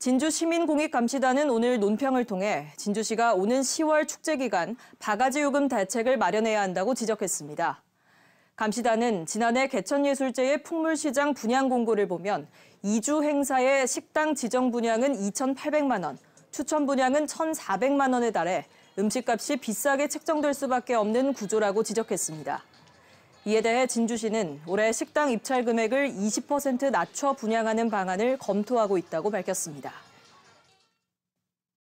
진주시민공익감시단은 오늘 논평을 통해 진주시가 오는 10월 축제 기간 바가지 요금 대책을 마련해야 한다고 지적했습니다. 감시단은 지난해 개천예술제의 풍물시장 분양 공고를 보면 2주 행사의 식당 지정 분양은 2,800만 원, 추천 분양은 1,400만 원에 달해 음식값이 비싸게 책정될 수밖에 없는 구조라고 지적했습니다. 이에 대해 진주시는 올해 식당 입찰 금액을 20% 낮춰 분양하는 방안을 검토하고 있다고 밝혔습니다.